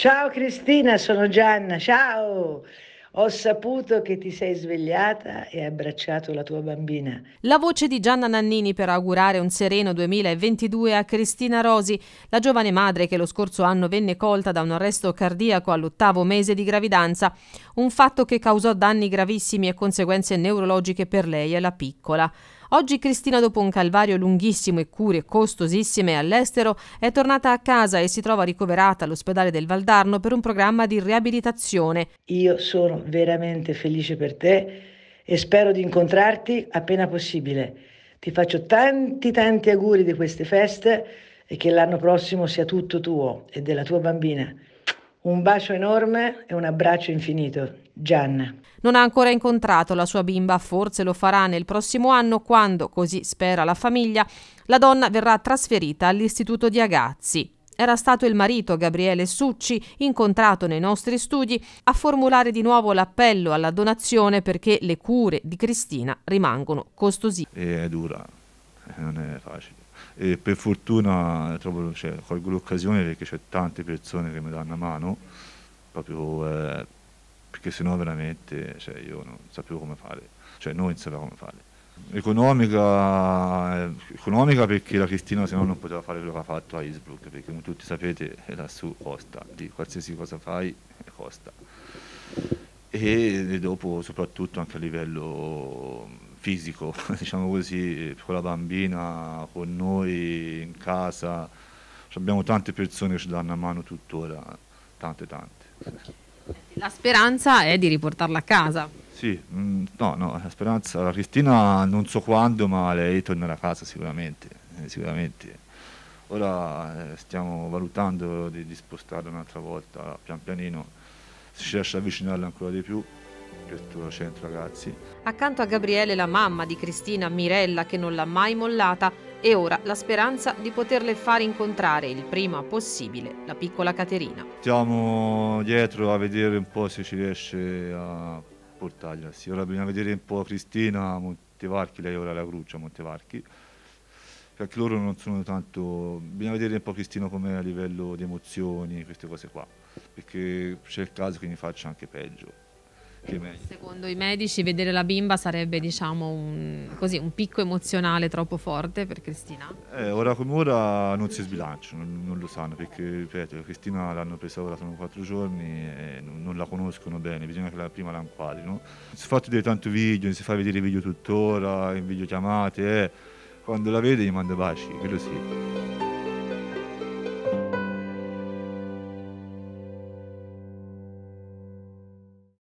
Ciao Cristina, sono Gianna, ciao! Ho saputo che ti sei svegliata e hai abbracciato la tua bambina. La voce di Gianna Nannini per augurare un sereno 2022 a Cristina Rosi, la giovane madre che lo scorso anno venne colta da un arresto cardiaco all'ottavo mese di gravidanza, un fatto che causò danni gravissimi e conseguenze neurologiche per lei e la piccola. Oggi Cristina dopo un calvario lunghissimo e cure costosissime all'estero è tornata a casa e si trova ricoverata all'ospedale del Valdarno per un programma di riabilitazione. Io sono veramente felice per te e spero di incontrarti appena possibile. Ti faccio tanti tanti auguri di queste feste e che l'anno prossimo sia tutto tuo e della tua bambina. Un bacio enorme e un abbraccio infinito. Gianna. Non ha ancora incontrato la sua bimba, forse lo farà nel prossimo anno quando, così spera la famiglia, la donna verrà trasferita all'Istituto di Agazzi. Era stato il marito Gabriele Succi, incontrato nei nostri studi, a formulare di nuovo l'appello alla donazione perché le cure di Cristina rimangono costosissime. È dura, eh, non è facile. E per fortuna trovo, cioè, colgo l'occasione perché c'è tante persone che mi danno una mano, proprio eh, perché sennò veramente cioè, io non sapevo come fare, cioè noi non sapevamo come fare. Economica, eh, economica perché la Cristina se no non poteva fare quello che ha fatto a Innsbruck, perché come tutti sapete lassù costa, di qualsiasi cosa fai costa. E, e dopo soprattutto anche a livello fisico, diciamo così, con la bambina, con noi, in casa. Abbiamo tante persone che ci danno a mano tuttora, tante tante. La speranza è di riportarla a casa. Sì, mm, no, no, la speranza, la Cristina non so quando, ma lei tornerà a casa sicuramente, eh, sicuramente. Ora eh, stiamo valutando di, di spostarla un'altra volta, pian pianino, se ci riesce a avvicinarla ancora di più. 100 ragazzi. Accanto a Gabriele la mamma di Cristina, Mirella, che non l'ha mai mollata, e ora la speranza di poterle far incontrare il prima possibile la piccola Caterina. Stiamo dietro a vedere un po' se ci riesce a portarla. Sì, ora bisogna vedere un po' Cristina Montevarchi, lei ora è la Gruccia a Montevarchi. Perché loro non sono tanto... Bisogna vedere un po' Cristina com'è a livello di emozioni, queste cose qua. Perché c'è il caso che mi faccia anche peggio. Secondo i medici vedere la bimba sarebbe diciamo, un, così, un, picco emozionale troppo forte per Cristina? Eh, ora come ora non si sbilancia, non, non, lo sanno perché ripeto, Cristina l'hanno presa ora, sono quattro giorni e non, la conoscono bene, bisogna che la, prima la inquadrino. Si è fatto vedere tanto video, si fa vedere i video tuttora, in videochiamate, eh. quando la vede gli manda baci, quello sì.